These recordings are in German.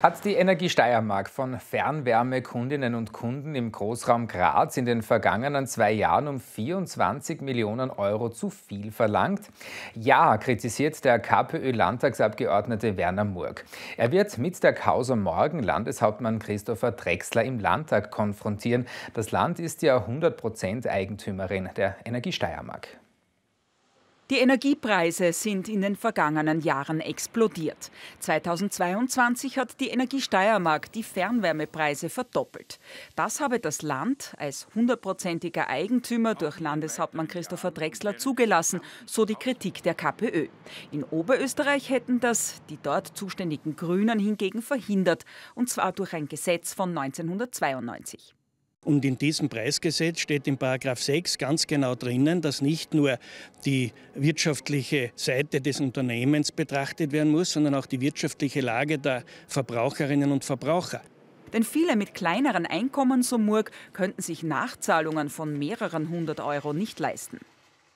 Hat die Energie Steiermark von Fernwärmekundinnen und Kunden im Großraum Graz in den vergangenen zwei Jahren um 24 Millionen Euro zu viel verlangt? Ja, kritisiert der KPÖ-Landtagsabgeordnete Werner Murg. Er wird mit der Causa morgen Landeshauptmann Christopher Drexler im Landtag konfrontieren. Das Land ist ja 100% Prozent Eigentümerin der Energie Steiermark. Die Energiepreise sind in den vergangenen Jahren explodiert. 2022 hat die Energie Steiermark die Fernwärmepreise verdoppelt. Das habe das Land als hundertprozentiger Eigentümer durch Landeshauptmann Christopher Drexler zugelassen, so die Kritik der KPÖ. In Oberösterreich hätten das die dort zuständigen Grünen hingegen verhindert, und zwar durch ein Gesetz von 1992. Und in diesem Preisgesetz steht in Paragraph 6 ganz genau drinnen, dass nicht nur die wirtschaftliche Seite des Unternehmens betrachtet werden muss, sondern auch die wirtschaftliche Lage der Verbraucherinnen und Verbraucher. Denn viele mit kleineren Einkommen, so Murg, könnten sich Nachzahlungen von mehreren hundert Euro nicht leisten.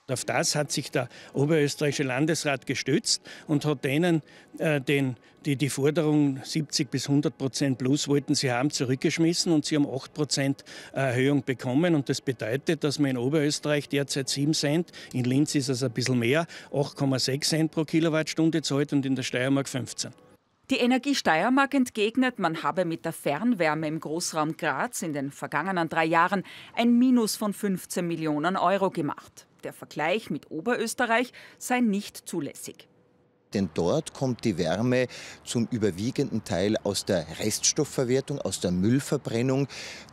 Auf das hat sich der oberösterreichische Landesrat gestützt und hat denen, äh, den, die die Forderung 70 bis 100 Prozent plus wollten, sie haben zurückgeschmissen und sie haben 8 Prozent Erhöhung bekommen. Und das bedeutet, dass man in Oberösterreich derzeit 7 Cent, in Linz ist es ein bisschen mehr, 8,6 Cent pro Kilowattstunde zahlt und in der Steiermark 15. Die Energie Steiermark entgegnet, man habe mit der Fernwärme im Großraum Graz in den vergangenen drei Jahren ein Minus von 15 Millionen Euro gemacht. Der Vergleich mit Oberösterreich sei nicht zulässig denn dort kommt die Wärme zum überwiegenden Teil aus der Reststoffverwertung, aus der Müllverbrennung.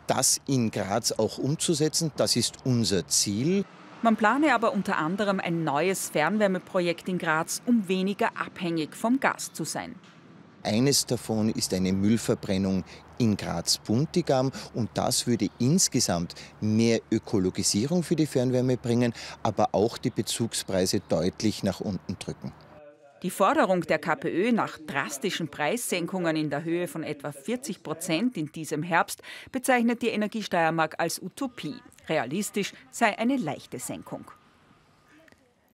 Das in Graz auch umzusetzen, das ist unser Ziel. Man plane aber unter anderem ein neues Fernwärmeprojekt in Graz, um weniger abhängig vom Gas zu sein. Eines davon ist eine Müllverbrennung in Graz-Buntigam und das würde insgesamt mehr Ökologisierung für die Fernwärme bringen, aber auch die Bezugspreise deutlich nach unten drücken. Die Forderung der KPÖ nach drastischen Preissenkungen in der Höhe von etwa 40 Prozent in diesem Herbst bezeichnet die Energiesteiermark als Utopie. Realistisch sei eine leichte Senkung.